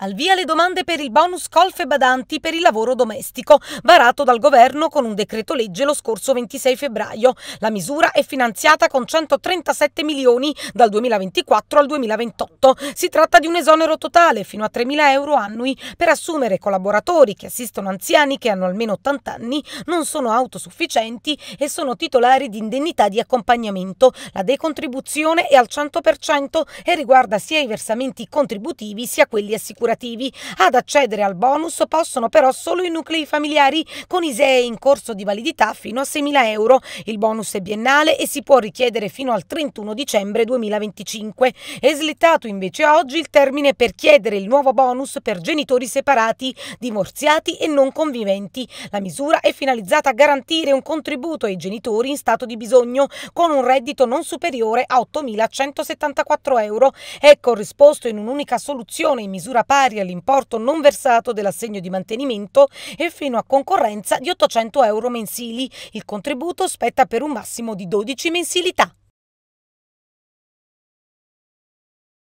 Al via le domande per il bonus e badanti per il lavoro domestico, varato dal governo con un decreto legge lo scorso 26 febbraio. La misura è finanziata con 137 milioni dal 2024 al 2028. Si tratta di un esonero totale fino a 3.000 euro annui per assumere collaboratori che assistono anziani che hanno almeno 80 anni, non sono autosufficienti e sono titolari di indennità di accompagnamento. La decontribuzione è al 100% e riguarda sia i versamenti contributivi sia quelli assicurativi assicurativi. Ad accedere al bonus possono però solo i nuclei familiari con ISEE in corso di validità fino a 6.000 euro. Il bonus è biennale e si può richiedere fino al 31 dicembre 2025. È slittato invece oggi il termine per chiedere il nuovo bonus per genitori separati, divorziati e non conviventi. La misura è finalizzata a garantire un contributo ai genitori in stato di bisogno con un reddito non superiore a 8.174 euro. È corrisposto in un'unica soluzione in misura pari pari all'importo non versato dell'assegno di mantenimento e fino a concorrenza di 800 euro mensili. Il contributo spetta per un massimo di 12 mensilità.